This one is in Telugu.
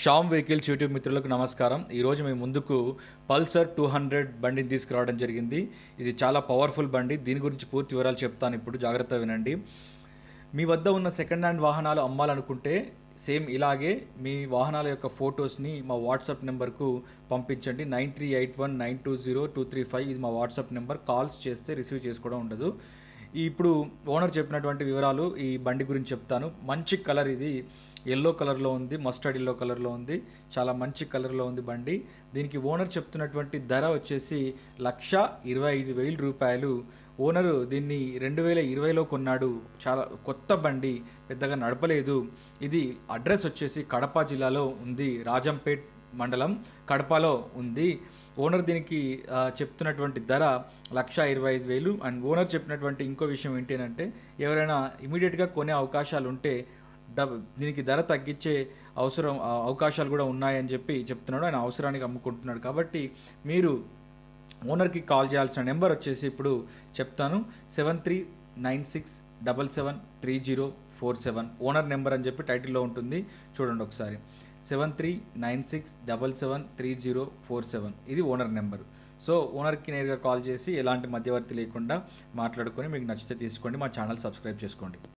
షామ్ వెహికల్స్ యూట్యూబ్ మిత్రులకు నమస్కారం ఈరోజు మేము ముందుకు పల్సర్ టూ హండ్రెడ్ బండిని తీసుకురావడం జరిగింది ఇది చాలా పవర్ఫుల్ బండి దీని గురించి పూర్తి వివరాలు చెప్తాను ఇప్పుడు జాగ్రత్త వినండి మీ వద్ద ఉన్న సెకండ్ హ్యాండ్ వాహనాలు అమ్మాలనుకుంటే సేమ్ ఇలాగే మీ వాహనాల యొక్క ఫొటోస్ని మా వాట్సాప్ నెంబర్కు పంపించండి nine three eight one nine two zero two three five ఇది మా వాట్సాప్ నెంబర్ కాల్స్ చేస్తే రిసీవ్ చేసుకోవడం ఉండదు ఇప్పుడు ఓనర్ చెప్పినటువంటి వివరాలు ఈ బండి గురించి చెప్తాను మంచి కలర్ ఇది ఎల్లో కలర్లో ఉంది మస్టర్డ్ ఎల్లో కలర్లో ఉంది చాలా మంచి కలర్లో ఉంది బండి దీనికి ఓనర్ చెప్తున్నటువంటి ధర వచ్చేసి లక్ష ఇరవై ఐదు వేల రూపాయలు ఓనరు దీన్ని రెండు వేల ఇరవైలో కొన్నాడు చాలా కొత్త బండి పెద్దగా నడపలేదు ఇది అడ్రస్ వచ్చేసి కడప జిల్లాలో ఉంది రాజంపేట్ మండలం కడపలో ఉంది ఓనర్ దీనికి చెప్తున్నటువంటి ధర లక్ష ఇరవై ఐదు వేలు అండ్ ఓనర్ చెప్పినటువంటి ఇంకో విషయం ఏంటంటే ఎవరైనా ఇమీడియట్గా కొనే అవకాశాలు ఉంటే డబ్ దీనికి ధర తగ్గించే అవసరం అవకాశాలు కూడా ఉన్నాయని చెప్పి చెప్తున్నాడు ఆయన అవసరానికి అమ్ముకుంటున్నాడు కాబట్టి మీరు ఓనర్కి కాల్ చేయాల్సిన నెంబర్ వచ్చేసి ఇప్పుడు చెప్తాను seven three nine six double seven three zero four seven owner number అని చెప్పి టైటిల్లో ఉంటుంది చూడండి ఒకసారి seven three nine six double seven three zero four seven ఇది ఓనర్ నెంబర్ సో ఓనర్కి నేరుగా కాల్ చేసి ఎలాంటి మధ్యవర్తి లేకుండా మాట్లాడుకొని మీకు నచ్చితే తీసుకోండి మా ఛానల్ సబ్స్క్రైబ్ చేసుకోండి